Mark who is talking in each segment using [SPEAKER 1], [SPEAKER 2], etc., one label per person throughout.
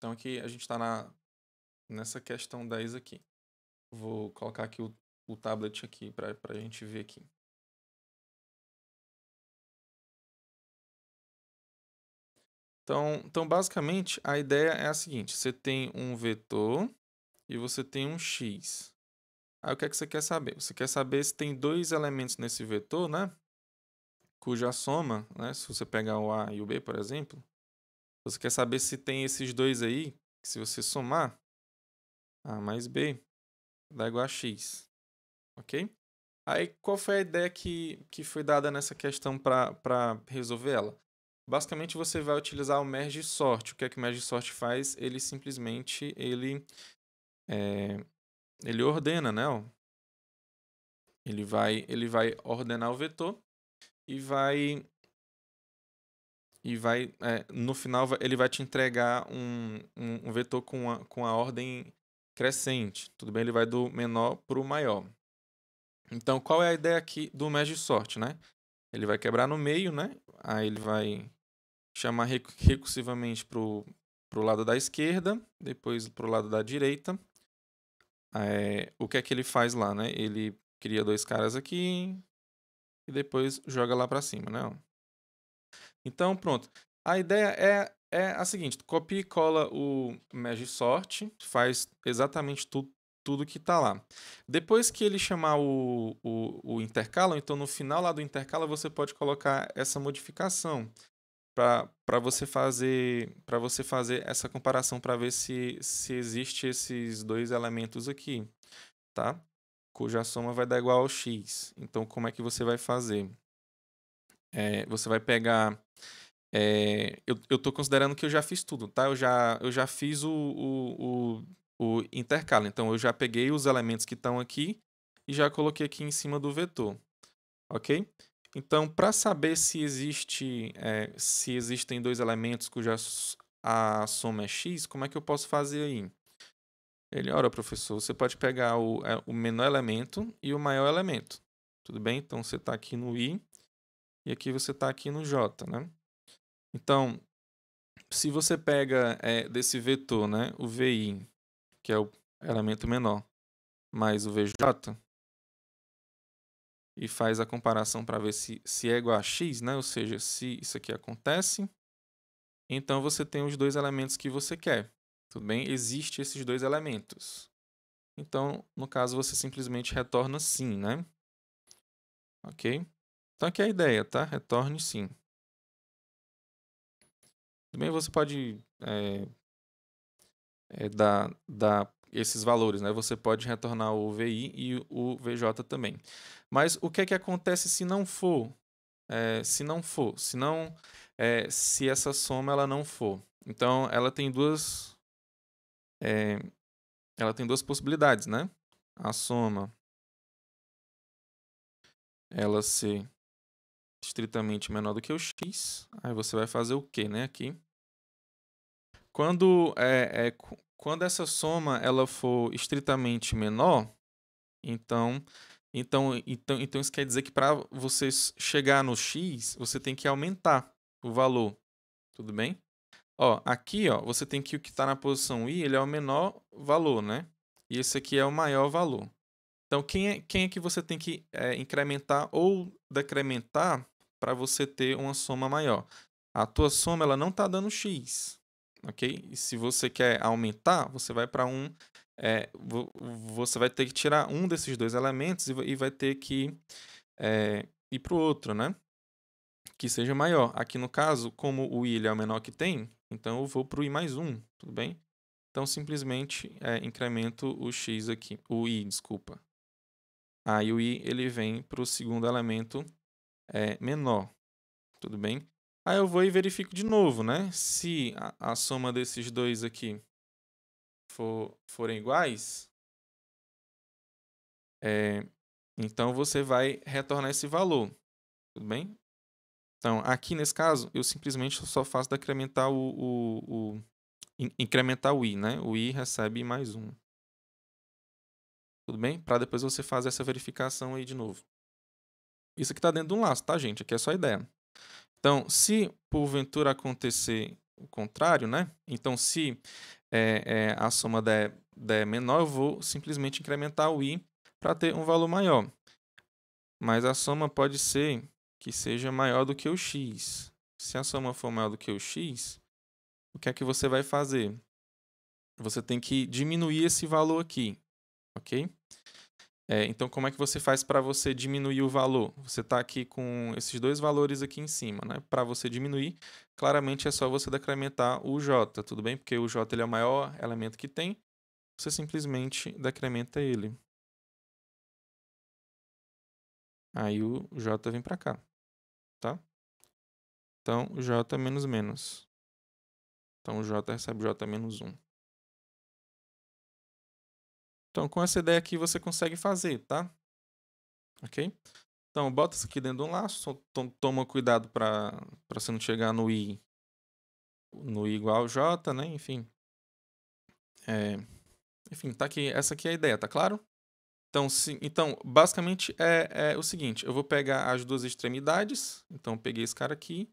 [SPEAKER 1] Então aqui a gente está nessa questão 10 aqui.
[SPEAKER 2] Vou colocar aqui o, o tablet aqui para a gente ver aqui. Então, então, basicamente,
[SPEAKER 1] a ideia é a seguinte: você tem um vetor e você tem um x. Aí o que é que você quer saber? Você quer saber se tem dois elementos nesse vetor, né? Cuja soma, né? Se você pegar o a e o b, por exemplo, você quer saber se tem esses dois aí, que se você somar A mais B, dá igual a X. Ok? Aí, qual foi a ideia que, que foi dada nessa questão para resolver ela? Basicamente, você vai utilizar o merge sort. O que é que o merge sort faz? Ele simplesmente, ele, é, ele ordena, né? Ele vai, ele vai ordenar o vetor e vai e vai é, no final ele vai te entregar um, um, um vetor com a, com a ordem crescente. Tudo bem, ele vai do menor para o maior. Então, qual é a ideia aqui do mesh de sorte, né? Ele vai quebrar no meio, né? Aí ele vai chamar recursivamente para o lado da esquerda, depois para o lado da direita. É, o que é que ele faz lá, né? Ele cria dois caras aqui e depois joga lá para cima, né? Então, pronto. A ideia é, é a seguinte: copia e cola o mesh sort, faz exatamente tudo tudo que está lá. Depois que ele chamar o, o, o intercalo, então no final lá do intercalo você pode colocar essa modificação para você fazer para você fazer essa comparação para ver se, se existe esses dois elementos aqui, tá? Cuja soma vai dar igual ao x. Então como é que você vai fazer? É, você vai pegar. É, eu, eu tô considerando que eu já fiz tudo, tá? Eu já, eu já fiz o, o, o, o intercalo. Então, eu já peguei os elementos que estão aqui e já coloquei aqui em cima do vetor, ok? Então, para saber se existe é, se existem dois elementos cuja a soma é x, como é que eu posso fazer aí? Ele, olha professor, você pode pegar o, o menor elemento e o maior elemento. Tudo bem? Então, você está aqui no i, e aqui você está aqui no J, né? Então, se você pega é, desse vetor, né, o VI, que é o elemento menor, mais o VJ, e faz a comparação para ver se, se é igual a x, né? ou seja, se isso aqui acontece, então você tem os dois elementos que você quer. Tudo bem? Existem esses dois elementos. Então, no caso, você simplesmente retorna sim, né? Ok? Então aqui é a ideia, tá? Retorne sim. Também você pode é, é, dar, dar esses valores, né? Você pode retornar o VI e o VJ também. Mas o que é que acontece se não for? É, se não for, se não, é, se essa soma ela não for. Então ela
[SPEAKER 2] tem duas, é, ela tem duas possibilidades, né? A soma ela ser
[SPEAKER 1] estritamente menor do que o x, aí você vai fazer o quê, né? Aqui. Quando, é, é, quando essa soma ela for estritamente menor, então, então, então, então isso quer dizer que para você chegar no x, você tem que aumentar o valor, tudo bem? Ó, aqui, ó, você tem que o que está na posição i, ele é o menor valor, né? E esse aqui é o maior valor. Então, quem é, quem é que você tem que é, incrementar ou decrementar para você ter uma soma maior. A tua soma ela não está dando x, ok? E se você quer aumentar, você vai para um, é, você vai ter que tirar um desses dois elementos e vai ter que é, ir para o outro, né? Que seja maior. Aqui no caso, como o i é o menor que tem, então eu vou para o i mais um, tudo bem? Então simplesmente é, incremento o x aqui, o i, desculpa. Aí o i ele vem para o segundo elemento é menor. Tudo bem? Aí eu vou e verifico de novo, né? Se a, a soma desses dois aqui for, forem iguais, é, então você vai retornar esse valor. Tudo bem? Então, aqui nesse caso, eu simplesmente só faço decrementar o, o, o incrementar o i, né? O i recebe mais um. Tudo bem? Para depois você fazer essa verificação aí de novo. Isso aqui está dentro de um laço, tá, gente? Aqui é só ideia. Então, se porventura acontecer o contrário, né? Então, se é, é, a soma der, der menor, eu vou simplesmente incrementar o i para ter um valor maior. Mas a soma pode ser que seja maior do que o x. Se a soma for maior do que o x, o que é que você vai fazer? Você tem que diminuir esse valor aqui, ok? É, então, como é que você faz para você diminuir o valor? Você está aqui com esses dois valores aqui em cima, né? Para você diminuir, claramente é só você decrementar o J, tudo bem? Porque o J ele é o maior elemento que tem, você simplesmente decrementa ele.
[SPEAKER 2] Aí o J vem para cá, tá? Então, J menos menos. Então, o J recebe J menos 1. Então, com essa ideia aqui, você
[SPEAKER 1] consegue fazer, tá? Ok? Então, bota isso aqui dentro de um laço. Toma cuidado para você não chegar no i, no i igual j, né? Enfim. É, enfim, tá aqui. Essa aqui é a ideia, tá claro? Então, se, então basicamente é, é o seguinte. Eu vou pegar as duas extremidades. Então, peguei esse cara aqui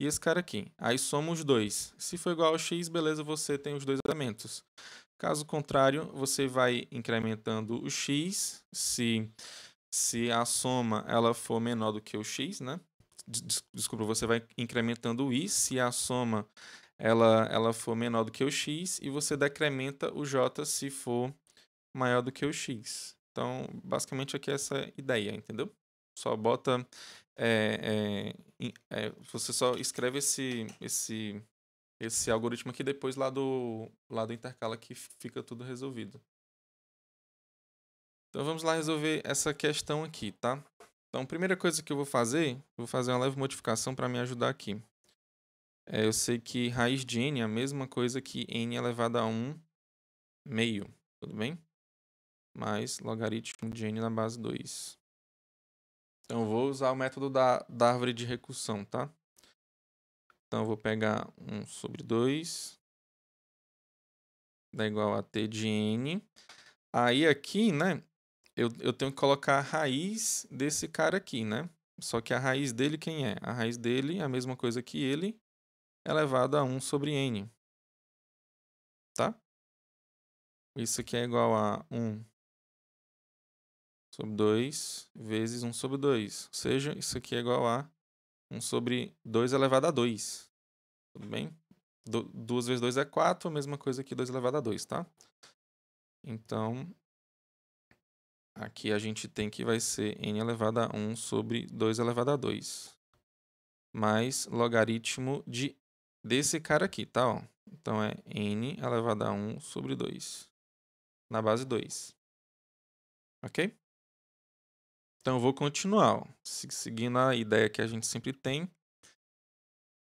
[SPEAKER 1] e esse cara aqui. Aí soma os dois. Se for igual a x, beleza, você tem os dois elementos. Caso contrário, você vai incrementando o x, se, se a soma ela for menor do que o x, né? desculpa, você vai incrementando o i, se a soma ela, ela for menor do que o x, e você decrementa o j se for maior do que o x. Então, basicamente aqui é essa ideia, entendeu? Só bota. É, é, é, você só escreve esse, esse esse algoritmo aqui, depois lá do, lá do intercala que fica tudo resolvido. Então vamos lá resolver essa questão aqui, tá? Então, primeira coisa que eu vou fazer, vou fazer uma leve modificação para me ajudar aqui. É, eu sei que raiz de n é a mesma coisa que n elevado a 1 meio, tudo bem? Mais logaritmo de n na base 2. Então, eu vou usar o método da, da árvore de recursão, tá? Então eu vou pegar 1 sobre 2. Dá igual a t de n. Aí aqui, né? Eu, eu tenho que colocar a raiz desse cara aqui, né? Só que a raiz dele quem é? A raiz dele é a mesma coisa que ele elevado é a 1 sobre n.
[SPEAKER 2] Tá? Isso aqui é igual a 1 sobre 2 vezes 1 sobre 2. Ou seja, isso aqui é igual a
[SPEAKER 1] 1 sobre 2 é elevado a 2. Tudo bem? 2 vezes 2 é 4, a mesma coisa que 2 elevado a 2, tá? Então, aqui a gente tem que vai ser n elevado a 1 sobre 2 elevado a 2. Mais logaritmo de, desse cara aqui, tá? Ó. Então, é n elevado a 1 sobre 2. Na base 2. Ok? Então eu vou continuar, ó, seguindo a ideia que a gente sempre tem,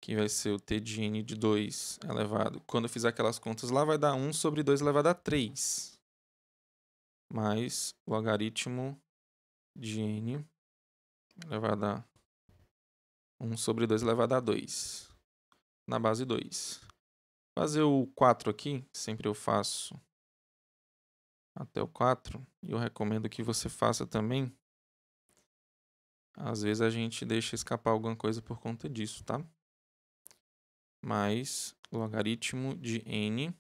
[SPEAKER 1] que vai ser o T de N de 2 elevado. Quando eu fizer aquelas contas lá, vai dar 1 sobre 2 elevado a 3. Mais logaritmo de N elevado a 1 sobre 2 elevado a 2. Na base 2. Fazer o 4 aqui, sempre eu faço até o 4. E eu recomendo que você faça também às vezes a gente deixa escapar alguma coisa por conta disso, tá? Mais logaritmo de n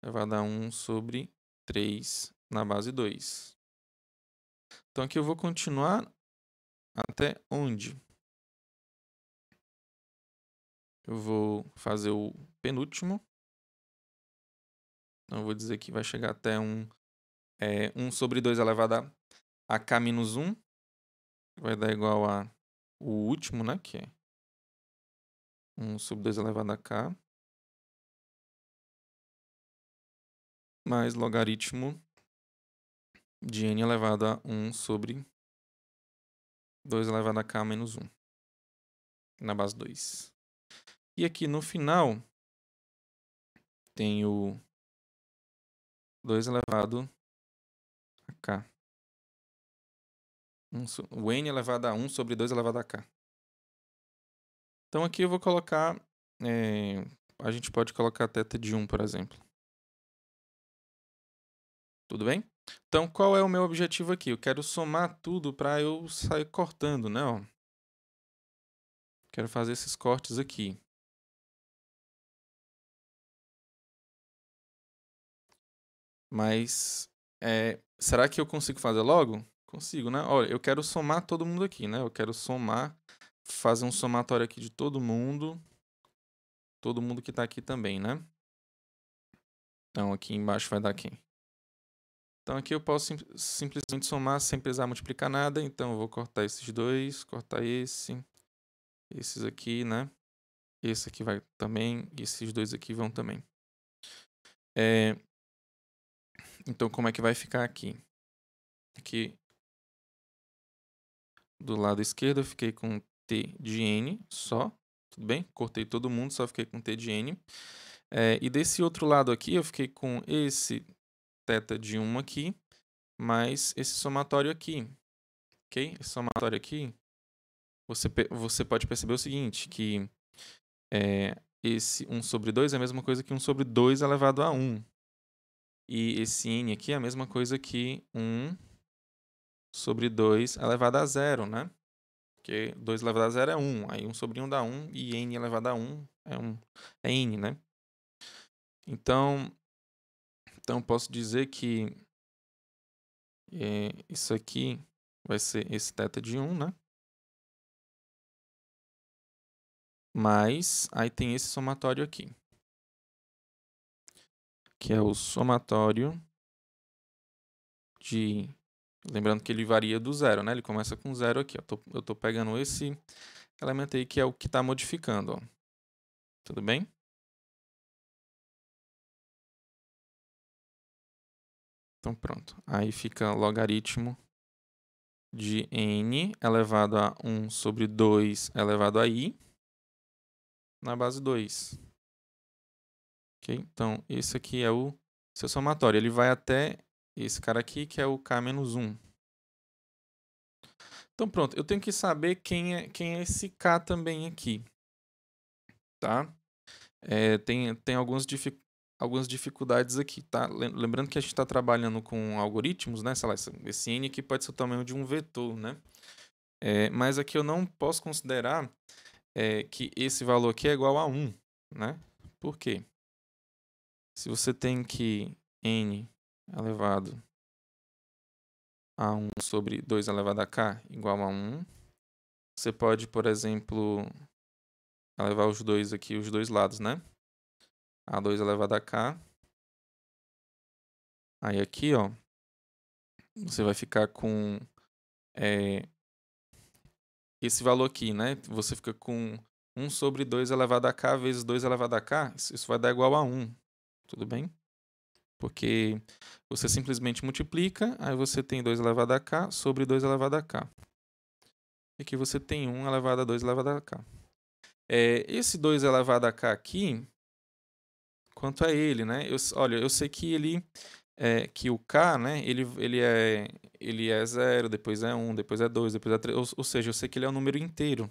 [SPEAKER 1] vai dar 1 sobre 3 na base
[SPEAKER 2] 2. Então aqui eu vou continuar até onde? Eu vou fazer o penúltimo. Então eu vou dizer que vai chegar até 1, é, 1 sobre 2 elevado a k menos 1. Vai dar igual a o último, né? Que é 1 sobre 2 elevado a k. Mais logaritmo de n elevado a 1 sobre 2 elevado a k menos 1. Na base 2. E aqui no final tenho 2 elevado a k. Um, o n é elevado a 1 sobre 2 é elevado a k. Então aqui eu vou colocar. É, a gente pode colocar teta de 1, por exemplo. Tudo bem? Então
[SPEAKER 1] qual é o meu objetivo aqui? Eu quero somar tudo para eu sair cortando, né? Ó.
[SPEAKER 2] Quero fazer esses cortes aqui. Mas é,
[SPEAKER 1] será que eu consigo fazer logo? Consigo, né? Olha, eu quero somar todo mundo aqui, né? Eu quero somar, fazer um somatório aqui de todo mundo. Todo mundo que tá aqui também, né? Então, aqui embaixo vai dar quem? Então, aqui eu posso sim simplesmente somar sem precisar multiplicar nada. Então, eu vou cortar esses dois, cortar esse, esses aqui, né? Esse aqui vai também, e esses dois aqui vão
[SPEAKER 2] também. É... Então, como é que vai ficar aqui? Aqui do lado esquerdo eu fiquei com
[SPEAKER 1] T de N só, tudo bem? Cortei todo mundo, só fiquei com T de N. É, e desse outro lado aqui eu fiquei com esse θ de 1 aqui, mais esse somatório aqui, ok? Esse somatório aqui, você, você pode perceber o seguinte, que é, esse 1 sobre 2 é a mesma coisa que 1 sobre 2 elevado a 1. E esse n aqui é a mesma coisa que 1 sobre 2 é elevado a zero, né? Porque 2 elevado a zero é 1, aí 1 sobre 1 dá 1, e n elevado a 1 é, 1, é n, né?
[SPEAKER 2] Então, então posso dizer que é, isso aqui vai ser esse θ de 1, né? Mais, aí tem esse somatório aqui. Que é o somatório
[SPEAKER 1] de Lembrando que ele varia do zero, né? Ele começa com zero aqui. Ó. Tô, eu estou pegando esse
[SPEAKER 2] elemento aí que é o que está modificando. Ó. Tudo bem? Então pronto. Aí fica logaritmo de n elevado a 1 sobre
[SPEAKER 1] 2 elevado a i na base 2. Ok? Então, esse aqui é o seu somatório. Ele vai até esse cara aqui, que é o K-1. Então pronto, eu tenho que saber quem é, quem é esse K também aqui. Tá? É, tem tem algumas, dific, algumas dificuldades aqui, tá? Lembrando que a gente está trabalhando com algoritmos, né? Sei lá, esse N aqui pode ser o tamanho de um vetor, né? É, mas aqui eu não posso considerar é, que esse valor aqui é igual a 1, né? Por quê? Se você tem que N elevado a 1 sobre 2 elevado a k igual a 1. Você pode, por exemplo, elevar os dois aqui, os dois lados, né?
[SPEAKER 2] A2 elevado a k. Aí aqui, ó, você vai ficar com é, esse valor aqui,
[SPEAKER 1] né? Você fica com 1 sobre 2 elevado a k vezes 2 elevado a k. Isso vai dar igual a 1, tudo bem? Porque você simplesmente multiplica, aí você tem 2 elevado a k sobre 2 elevado a k. E aqui você tem 1 elevado a 2 elevado a k. É, esse 2 elevado a k aqui, quanto a ele, né? Eu, olha, eu sei que ele é, que o k, né, ele, ele é ele é 0, depois é 1, um, depois é 2, depois é 3, ou, ou, seja, eu sei que ele é um número inteiro,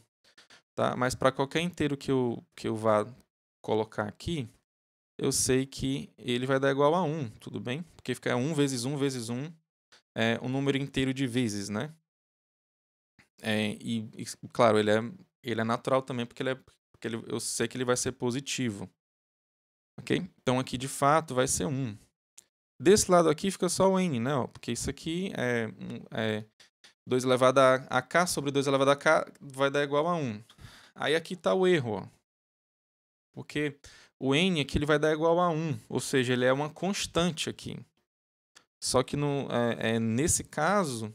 [SPEAKER 1] tá? Mas para qualquer inteiro que eu que eu vá colocar aqui, eu sei que ele vai dar igual a 1, tudo bem? Porque fica 1 vezes 1 vezes 1, é um número inteiro de vezes, né? É, e, e, claro, ele é, ele é natural também, porque, ele é, porque ele, eu sei que ele vai ser positivo. Ok? Então aqui de fato vai ser 1. Desse lado aqui fica só o n, né? Porque isso aqui é, é 2 elevado a, a k sobre 2 elevado a k vai dar igual a 1. Aí aqui está o erro. Ó. Porque o n aqui é ele vai dar igual a 1, ou seja, ele é uma constante aqui. Só que no, é, é, nesse caso,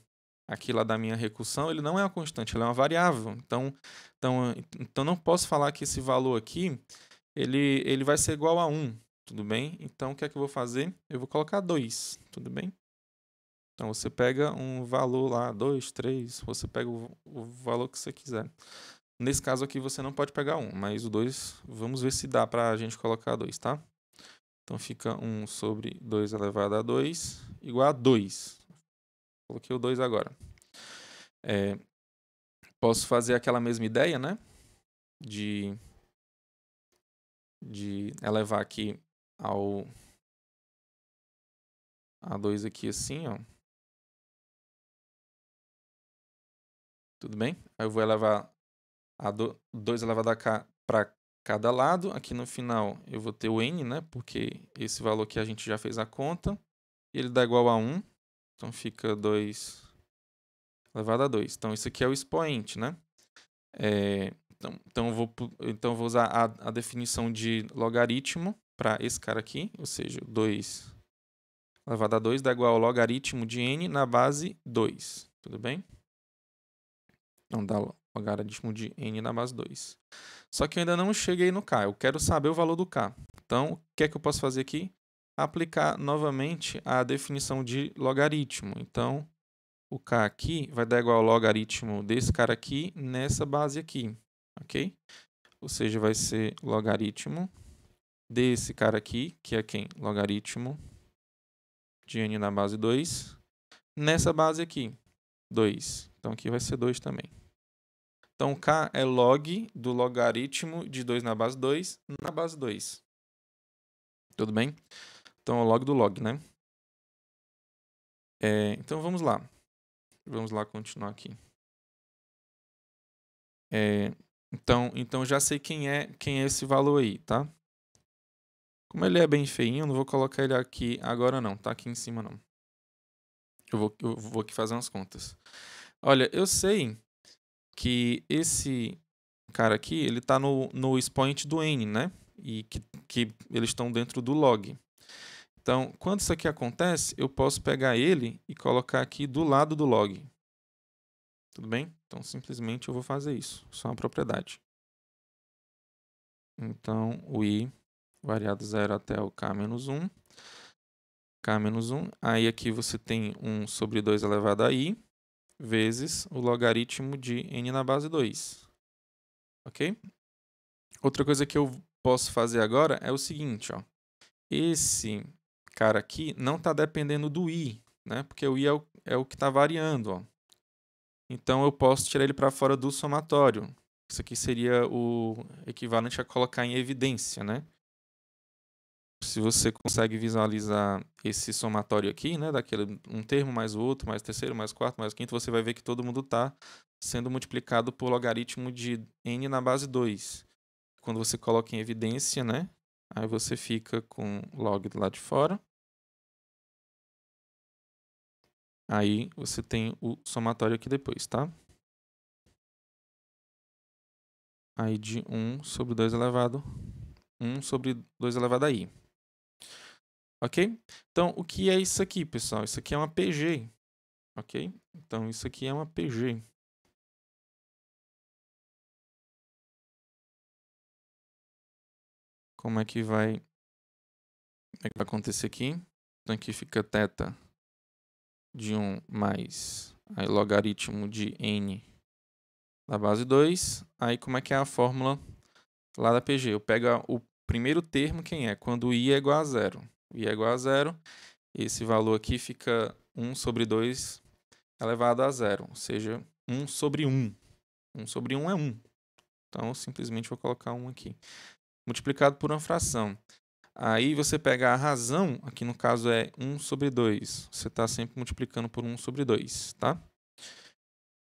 [SPEAKER 1] aqui lá da minha recursão, ele não é uma constante, ele é uma variável. Então, então, então não posso falar que esse valor aqui ele, ele vai ser igual a 1, tudo bem? Então, o que é que eu vou fazer? Eu vou colocar 2, tudo bem? Então, você pega um valor lá, 2, 3, você pega o, o valor que você quiser. Nesse caso aqui você não pode pegar um, mas o 2, vamos ver se dá para a gente colocar 2, tá? Então fica 1 sobre 2 elevado a 2 igual a 2. Coloquei o 2 agora. É, posso fazer aquela mesma
[SPEAKER 2] ideia, né? De, de elevar aqui ao A2 aqui assim, ó. Tudo bem? Aí eu vou elevar a 2 elevado a k para cada lado. Aqui no final eu vou ter o n,
[SPEAKER 1] né? Porque esse valor aqui a gente já fez a conta. Ele dá igual a 1. Então fica 2 elevado a 2. Então isso aqui é o expoente, né? É, então, então, eu vou, então eu vou usar a, a definição de logaritmo para esse cara aqui, ou seja, 2 elevado a 2 dá igual ao logaritmo de n na base 2, tudo bem? Então dá logaritmo de n na base 2. Só que eu ainda não cheguei no k, eu quero saber o valor do k. Então, o que é que eu posso fazer aqui? Aplicar novamente a definição de logaritmo. Então, o k aqui vai dar igual ao logaritmo desse cara aqui nessa base aqui, ok? Ou seja, vai ser logaritmo desse cara aqui, que é quem? Logaritmo de n na base 2, nessa base aqui, 2. Então, aqui vai ser 2 também. Então, K é log do logaritmo de 2 na base 2 na base 2.
[SPEAKER 2] Tudo bem? Então, é log do log, né? É, então, vamos lá. Vamos lá continuar aqui.
[SPEAKER 1] É, então, então, já sei quem é, quem é esse valor aí, tá? Como ele é bem feinho, eu não vou colocar ele aqui agora não, tá aqui em cima não. Eu vou, eu vou aqui fazer umas contas. Olha, eu sei que esse cara aqui, ele está no, no expoente do n, né? E que, que eles estão dentro do log. Então, quando isso aqui acontece, eu posso pegar ele e colocar aqui do lado do log. Tudo bem? Então, simplesmente eu vou fazer isso. Só uma propriedade. Então, o i variado zero até o k-1. k-1. Aí aqui você tem 1 sobre 2 elevado a i vezes o logaritmo de n na base 2. Ok? Outra coisa que eu posso fazer agora é o seguinte, ó. Esse cara aqui não está dependendo do i, né? Porque o i é o, é o que está variando, ó. Então eu posso tirar ele para fora do somatório. Isso aqui seria o equivalente a colocar em evidência, né? se você consegue visualizar esse somatório aqui, né, daquele um termo mais o outro, mais terceiro, mais quarto, mais quinto, você vai ver que todo mundo está sendo multiplicado por logaritmo de n na base 2. Quando você coloca em evidência, né, aí você fica
[SPEAKER 2] com log do lado de fora. Aí você tem o somatório aqui depois, tá?
[SPEAKER 1] Aí de 1 sobre 2 elevado, 1 sobre 2 elevado a i. Ok? Então, o que é isso aqui, pessoal? Isso aqui é uma PG.
[SPEAKER 2] Ok? Então, isso aqui é uma PG. Como é que vai, como é que vai acontecer aqui? Então, aqui fica θ de
[SPEAKER 1] 1 mais aí, logaritmo de n da base 2. Aí, como é que é a fórmula lá da PG? Eu pego o primeiro termo, quem é? Quando i é igual a zero i é igual a zero. Esse valor aqui fica 1 sobre 2 elevado a zero, ou seja, 1 sobre 1. 1 sobre 1 é 1. Então, eu simplesmente vou colocar 1 aqui. Multiplicado por uma fração. Aí você pega a razão, aqui no caso é 1 sobre 2. Você está sempre multiplicando por 1 sobre 2, tá?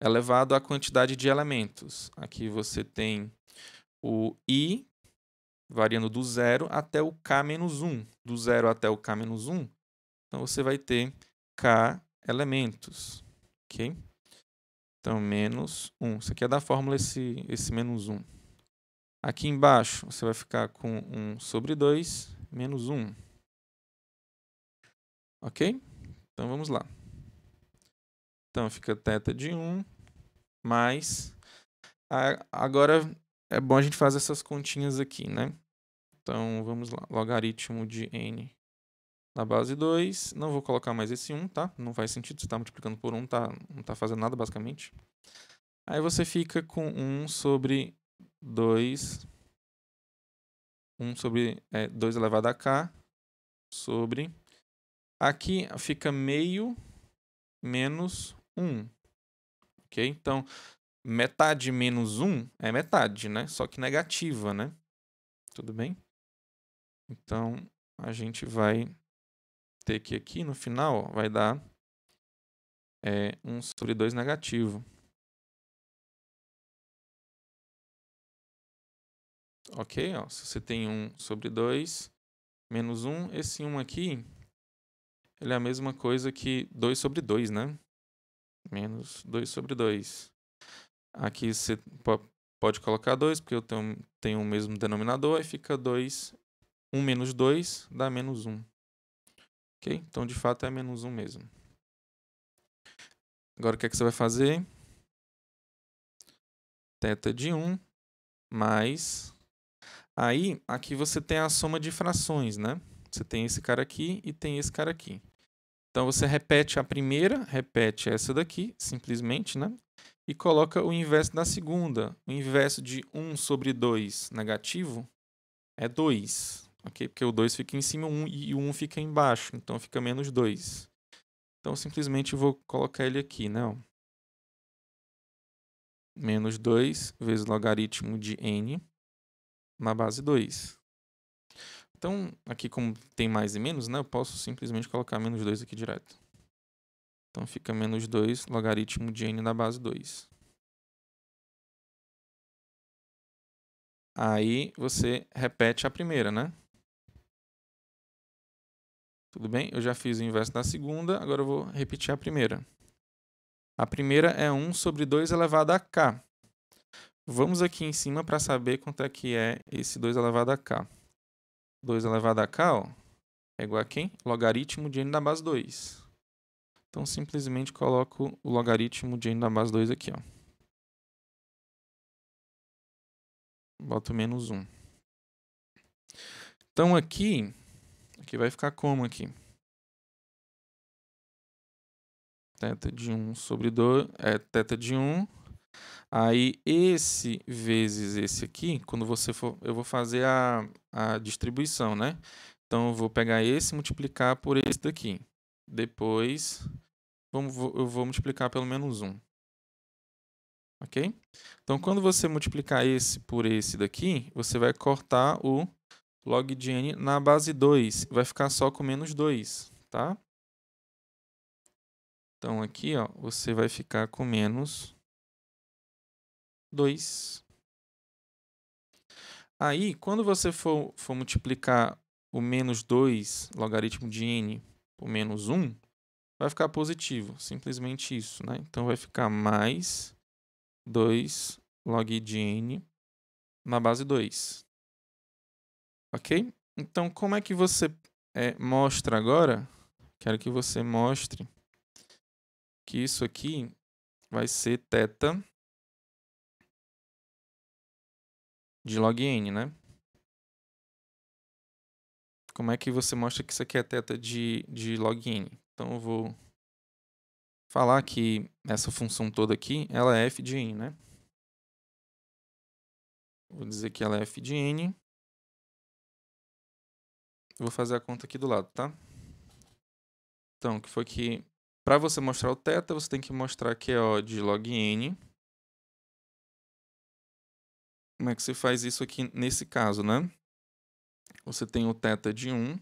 [SPEAKER 1] Elevado à quantidade de elementos. Aqui você tem o i variando do zero até o K-1. menos Do zero até o K-1, menos então você vai ter K elementos, ok? Então, menos 1. Isso aqui é da fórmula esse, esse menos 1. Aqui embaixo, você vai ficar com 1 sobre 2, menos 1. Ok? Então, vamos lá. Então, fica θ de 1 mais... Agora, é bom a gente fazer essas continhas aqui, né? Então, vamos lá. Logaritmo de n na base 2. Não vou colocar mais esse 1, tá? Não faz sentido, você está multiplicando por 1, tá? não está fazendo nada, basicamente. Aí você fica com 1 sobre 2... 1 sobre é, 2 elevado a k sobre... Aqui fica meio menos 1. Ok? Então, metade menos 1 é metade, né? Só que negativa, né? Tudo bem? Então,
[SPEAKER 2] a gente vai ter que aqui no final ó, vai dar é, 1 sobre 2 negativo. Ok? Ó, se você tem 1 sobre 2
[SPEAKER 1] menos 1, esse 1 aqui ele é a mesma coisa que 2 sobre 2, né? Menos 2 sobre 2. Aqui você pode colocar 2, porque eu tenho, tenho o mesmo denominador, aí fica 2, 1 um menos 2 dá menos 1. Um. Ok? Então, de fato, é menos 1 um mesmo. Agora, o que, é que você vai fazer? Teta de 1 mais... Aí, aqui você tem a soma de frações, né? Você tem esse cara aqui e tem esse cara aqui. Então, você repete a primeira, repete essa daqui, simplesmente, né? e coloca o inverso da segunda. O inverso de 1 sobre 2 negativo é 2, ok? Porque o 2 fica em cima e o 1 fica embaixo, então fica menos 2. Então, simplesmente vou colocar ele aqui, né? Menos 2 vezes logaritmo de n na base 2. Então, aqui como tem mais e menos, né? Eu posso simplesmente colocar menos 2 aqui direto. Então fica menos 2 logaritmo de n na base 2. Aí você repete a primeira, né? Tudo bem? Eu já fiz o inverso da segunda, agora eu vou repetir a primeira. A primeira é 1 sobre 2 elevado a k. Vamos aqui em cima para saber quanto é que é esse 2 elevado a k. 2 elevado a k ó, é igual a quem? Logaritmo de n na base 2. Então, simplesmente coloco o logaritmo de n da base 2 aqui. Ó.
[SPEAKER 2] Boto menos 1. Então, aqui, aqui vai ficar como aqui?
[SPEAKER 1] Teta de 1 sobre 2, é teta de 1. Aí, esse vezes esse aqui, quando você for, eu vou fazer a, a distribuição, né? Então, eu vou pegar esse e multiplicar por esse daqui. Depois, vamos, eu vou multiplicar pelo menos 1. Ok? Então, quando você multiplicar esse por esse daqui, você vai cortar o log de n na base 2. Vai ficar só com menos 2, tá? Então, aqui, ó, você vai ficar com menos 2. Aí, quando você for, for multiplicar o menos 2, logaritmo de n, por menos 1, vai ficar positivo, simplesmente isso, né? Então vai ficar mais 2 log de n na base 2. Ok? Então, como é que você é, mostra agora? Quero que você mostre
[SPEAKER 2] que isso aqui vai ser θ de log n, né? Como é que você mostra que isso aqui é θ de, de log n? Então eu vou falar que essa função toda aqui, ela é f de n, né? Vou dizer que ela é f de n. vou fazer a conta aqui do lado, tá? Então, que foi que para você mostrar
[SPEAKER 1] o θ, você tem que mostrar que é o de log n. Como é que você faz isso aqui nesse caso, né? Você tem o θ de
[SPEAKER 2] 1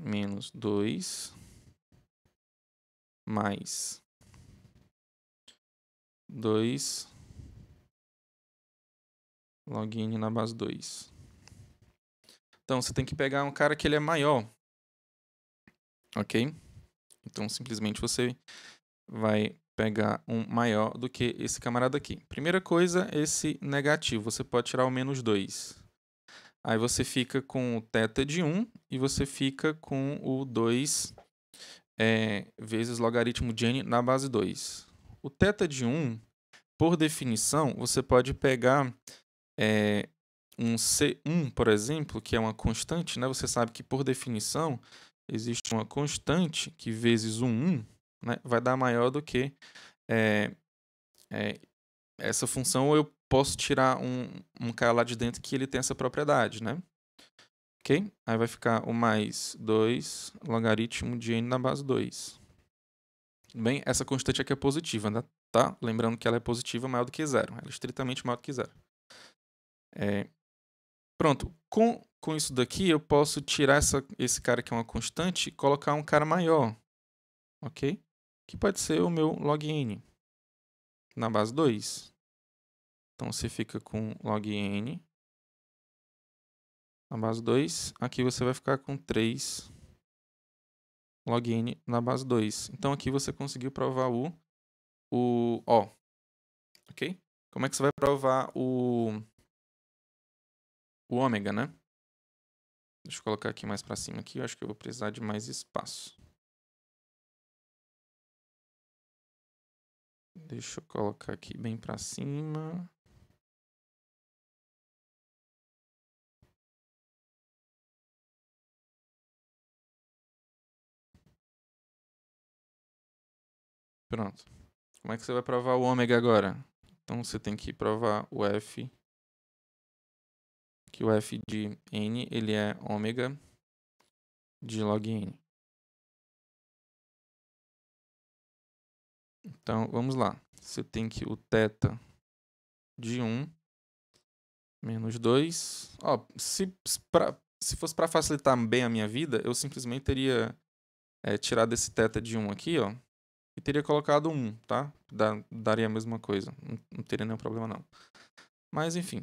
[SPEAKER 2] menos 2 mais 2 log n na base 2.
[SPEAKER 1] Então, você tem que pegar um cara que ele é maior, ok? Então, simplesmente você vai pegar um maior do que esse camarada aqui. Primeira coisa, esse negativo. Você pode tirar o menos 2. Aí você fica com o teta de 1 e você fica com o 2 é, vezes logaritmo de n na base 2. O teta de 1, por definição, você pode pegar é, um C1, por exemplo, que é uma constante, né? Você sabe que, por definição, existe uma constante que, vezes um 1, né? vai dar maior do que é, é, essa função, eu posso tirar um, um lá de dentro que ele tem essa propriedade, né? Ok? Aí vai ficar o mais 2 logaritmo de n na base 2. Tudo bem? Essa constante aqui é positiva, né? tá? Lembrando que ela é positiva maior do que zero. Ela é estritamente maior do que zero. É... Pronto. Com, com isso daqui, eu posso tirar essa, esse cara que é uma constante e colocar um cara maior.
[SPEAKER 2] Ok? Que pode ser o meu log n na base 2. Então você fica com log n na base 2. Aqui você vai ficar com 3 n na
[SPEAKER 1] base 2. Então aqui você conseguiu provar o,
[SPEAKER 2] o O.
[SPEAKER 1] Ok? Como é que você vai provar o, o ômega, né?
[SPEAKER 2] Deixa eu colocar aqui mais para cima aqui, eu acho que eu vou precisar de mais espaço. Deixa eu colocar aqui bem para cima. Pronto. Como é que você vai provar o ômega agora? Então você tem que provar o F, que o F de N ele é ômega de log N. Então vamos lá. Você tem que o θ de 1 menos 2. Ó, se,
[SPEAKER 1] pra, se fosse para facilitar bem a minha vida, eu simplesmente teria é, tirado esse θ de 1 aqui, ó e teria colocado um, tá? daria a mesma coisa, não, não teria nenhum problema não. Mas enfim,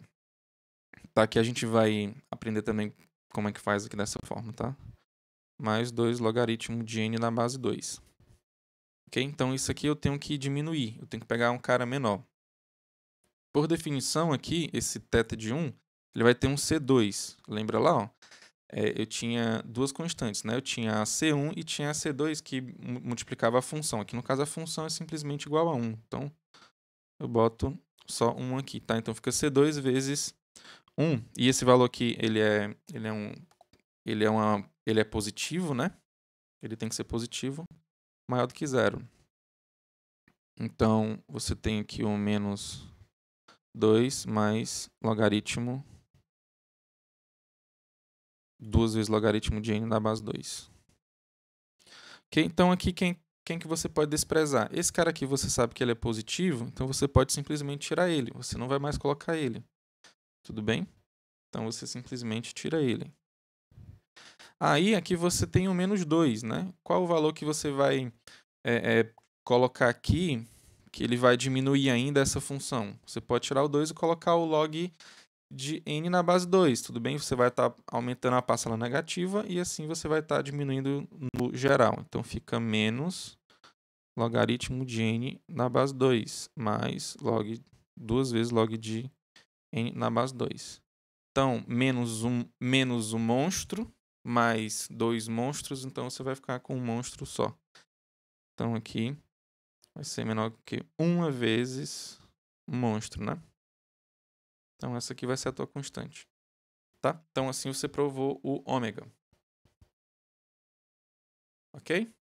[SPEAKER 1] tá? Aqui a gente vai aprender também como é que faz aqui dessa forma, tá? Mais 2 logaritmo de n na base 2. Ok? Então isso aqui eu tenho que diminuir, eu tenho que pegar um cara menor. Por definição aqui, esse θ de 1, ele vai ter um C2, lembra lá, ó? é, eu tinha duas constantes, né? Eu tinha a C1 e tinha a C2 que multiplicava a função. Aqui no caso a função é simplesmente igual a 1. Então eu boto só 1 aqui, tá? Então fica C2 vezes 1. E esse valor aqui, ele é, ele é um ele é uma ele é positivo, né? Ele tem que ser positivo maior do que zero. Então, você tem aqui o um menos 2 mais logaritmo 2 vezes logaritmo de n dá base 2. Okay? Então, aqui, quem, quem que você pode desprezar? Esse cara aqui, você sabe que ele é positivo, então você pode simplesmente tirar ele. Você não vai mais colocar ele. Tudo bem? Então, você simplesmente tira ele. Aí, aqui você tem o menos 2, né? Qual o valor que você vai é, é, colocar aqui, que ele vai diminuir ainda essa função? Você pode tirar o 2 e colocar o log de n na base 2, tudo bem? Você vai estar tá aumentando a parcela negativa e assim você vai estar tá diminuindo no geral. Então fica menos logaritmo de n na base 2, mais log duas vezes log de n na base 2. Então, menos um, menos um monstro, mais dois monstros, então você vai ficar com um monstro só. Então aqui vai ser menor que 1 vezes
[SPEAKER 2] monstro, né? Então essa aqui vai ser a tua constante. Tá? Então assim você provou o ômega. Ok?